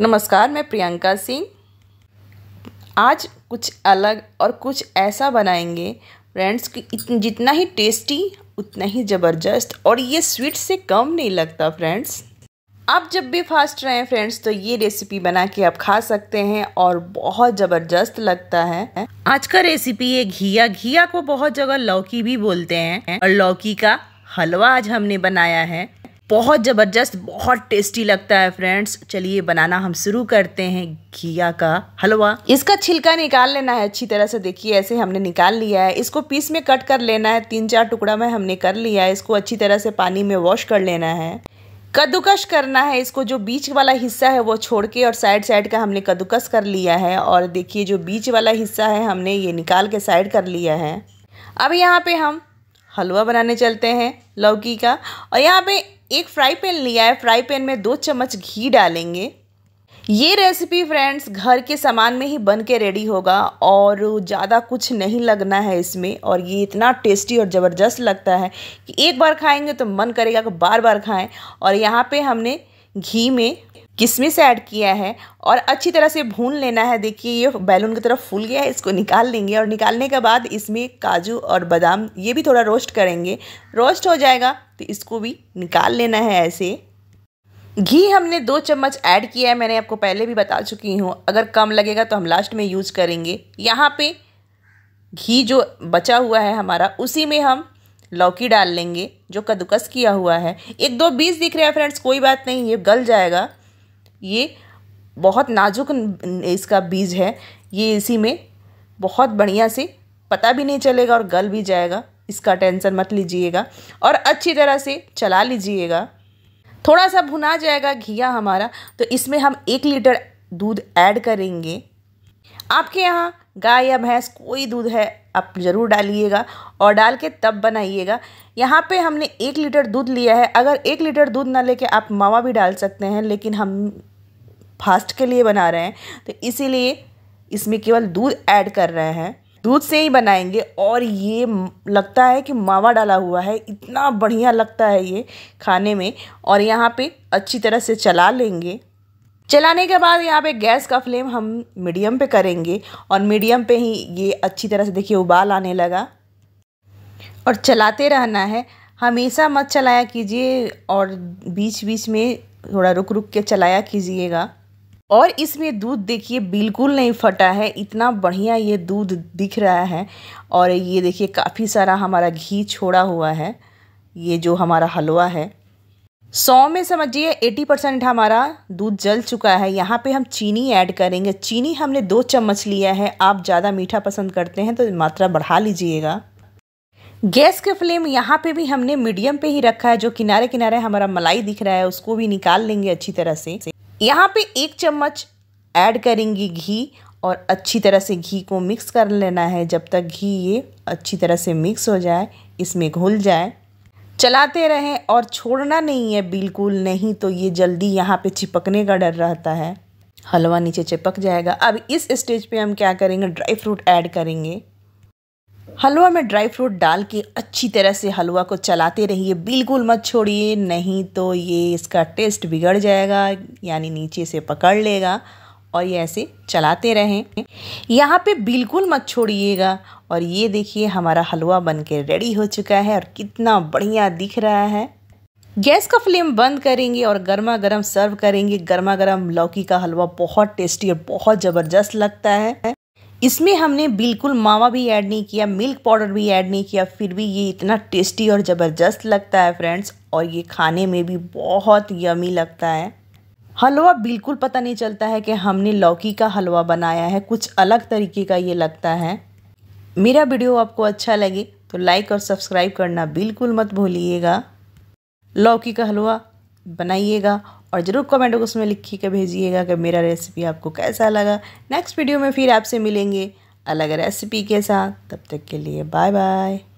नमस्कार मैं प्रियंका सिंह आज कुछ अलग और कुछ ऐसा बनाएंगे फ्रेंड्स कि जितना ही टेस्टी उतना ही ज़बरदस्त और ये स्वीट से कम नहीं लगता फ्रेंड्स आप जब भी फास्ट रहे हैं फ्रेंड्स तो ये रेसिपी बना के आप खा सकते हैं और बहुत ज़बरदस्त लगता है आज का रेसिपी है घिया घिया को बहुत जगह लौकी भी बोलते हैं और लौकी का हलवा आज हमने बनाया है बहुत ज़बरदस्त बहुत टेस्टी लगता है फ्रेंड्स चलिए बनाना हम शुरू करते हैं घिया का हलवा इसका छिलका निकाल लेना है अच्छी तरह से देखिए ऐसे हमने निकाल लिया है इसको पीस में कट कर लेना है तीन चार टुकड़ा में हमने कर लिया है इसको अच्छी तरह से पानी में वॉश कर लेना है कद्दूकश करना है इसको जो बीच वाला हिस्सा है वो छोड़ के और साइड साइड का हमने कद्दूकस कर लिया है और देखिए जो बीच वाला हिस्सा है हमने ये निकाल के साइड कर लिया है अब यहाँ पे हम हलवा बनाने चलते हैं लौकी का और यहाँ पे एक फ्राई पैन लिया है फ्राई पैन में दो चम्मच घी डालेंगे ये रेसिपी फ्रेंड्स घर के सामान में ही बन के रेडी होगा और ज़्यादा कुछ नहीं लगना है इसमें और ये इतना टेस्टी और ज़बरदस्त लगता है कि एक बार खाएंगे तो मन करेगा कि बार बार खाएं और यहाँ पे हमने घी में किशमिश ऐड किया है और अच्छी तरह से भून लेना है देखिए ये बैलून की तरफ फूल गया है इसको निकाल लेंगे और निकालने के बाद इसमें काजू और बादाम ये भी थोड़ा रोस्ट करेंगे रोस्ट हो जाएगा तो इसको भी निकाल लेना है ऐसे घी हमने दो चम्मच ऐड किया है मैंने आपको पहले भी बता चुकी हूँ अगर कम लगेगा तो हम लास्ट में यूज़ करेंगे यहाँ पर घी जो बचा हुआ है हमारा उसी में हम लौकी डाल लेंगे जो कद्दूकस किया हुआ है एक दो बीज दिख रहा है फ्रेंड्स कोई बात नहीं ये गल जाएगा ये बहुत नाजुक इसका बीज है ये इसी में बहुत बढ़िया से पता भी नहीं चलेगा और गल भी जाएगा इसका टेंशन मत लीजिएगा और अच्छी तरह से चला लीजिएगा थोड़ा सा भुना जाएगा घिया हमारा तो इसमें हम एक लीटर दूध ऐड करेंगे आपके यहाँ गाय या भैंस कोई दूध है आप ज़रूर डालिएगा और डाल के तब बनाइएगा यहाँ पे हमने एक लीटर दूध लिया है अगर एक लीटर दूध ना लेके आप मावा भी डाल सकते हैं लेकिन हम फास्ट के लिए बना रहे हैं तो इसीलिए इसमें केवल दूध ऐड कर रहे हैं दूध से ही बनाएंगे और ये लगता है कि मावा डाला हुआ है इतना बढ़िया लगता है ये खाने में और यहाँ पे अच्छी तरह से चला लेंगे चलाने के बाद यहाँ पे गैस का फ्लेम हम मीडियम पे करेंगे और मीडियम पे ही ये अच्छी तरह से देखिए उबाल आने लगा और चलाते रहना है हमेशा मत चलाया कीजिए और बीच बीच में थोड़ा रुक रुक के चलाया कीजिएगा और इसमें दूध देखिए बिल्कुल नहीं फटा है इतना बढ़िया ये दूध दिख रहा है और ये देखिए काफ़ी सारा हमारा घी छोड़ा हुआ है ये जो हमारा हलवा है सौ में समझिए एटी परसेंट हमारा दूध जल चुका है यहाँ पे हम चीनी ऐड करेंगे चीनी हमने दो चम्मच लिया है आप ज़्यादा मीठा पसंद करते हैं तो मात्रा बढ़ा लीजिएगा गैस का फ्लेम यहाँ पे भी हमने मीडियम पे ही रखा है जो किनारे किनारे हमारा मलाई दिख रहा है उसको भी निकाल लेंगे अच्छी तरह से यहाँ पे एक चम्मच ऐड करेंगे घी और अच्छी तरह से घी को मिक्स कर लेना है जब तक घी ये अच्छी तरह से मिक्स हो जाए इसमें घुल जाए चलाते रहें और छोड़ना नहीं है बिल्कुल नहीं तो ये जल्दी यहाँ पे चिपकने का डर रहता है हलवा नीचे चिपक जाएगा अब इस स्टेज पे हम क्या करेंगे ड्राई फ्रूट ऐड करेंगे हलवा में ड्राई फ्रूट डाल के अच्छी तरह से हलवा को चलाते रहिए बिल्कुल मत छोड़िए नहीं तो ये इसका टेस्ट बिगड़ जाएगा यानी नीचे से पकड़ लेगा और ये ऐसे चलाते रहें यहाँ पे बिल्कुल मत छोड़िएगा और ये देखिए हमारा हलवा बन के रेडी हो चुका है और कितना बढ़िया दिख रहा है गैस का फ्लेम बंद करेंगे और गर्मा गर्म सर्व करेंगे गर्मा गर्म लौकी का हलवा बहुत टेस्टी और बहुत ज़बरदस्त लगता है इसमें हमने बिल्कुल मावा भी ऐड नहीं किया मिल्क पाउडर भी ऐड नहीं किया फिर भी ये इतना टेस्टी और ज़बरदस्त लगता है फ्रेंड्स और ये खाने में भी बहुत यमी लगता है हलवा बिल्कुल पता नहीं चलता है कि हमने लौकी का हलवा बनाया है कुछ अलग तरीके का ये लगता है मेरा वीडियो आपको अच्छा लगे तो लाइक और सब्सक्राइब करना बिल्कुल मत भूलिएगा लौकी का हलवा बनाइएगा और ज़रूर कमेंट बॉक्स में लिख के भेजिएगा कि मेरा रेसिपी आपको कैसा लगा नेक्स्ट वीडियो में फिर आपसे मिलेंगे अलग रेसिपी के साथ तब तक के लिए बाय बाय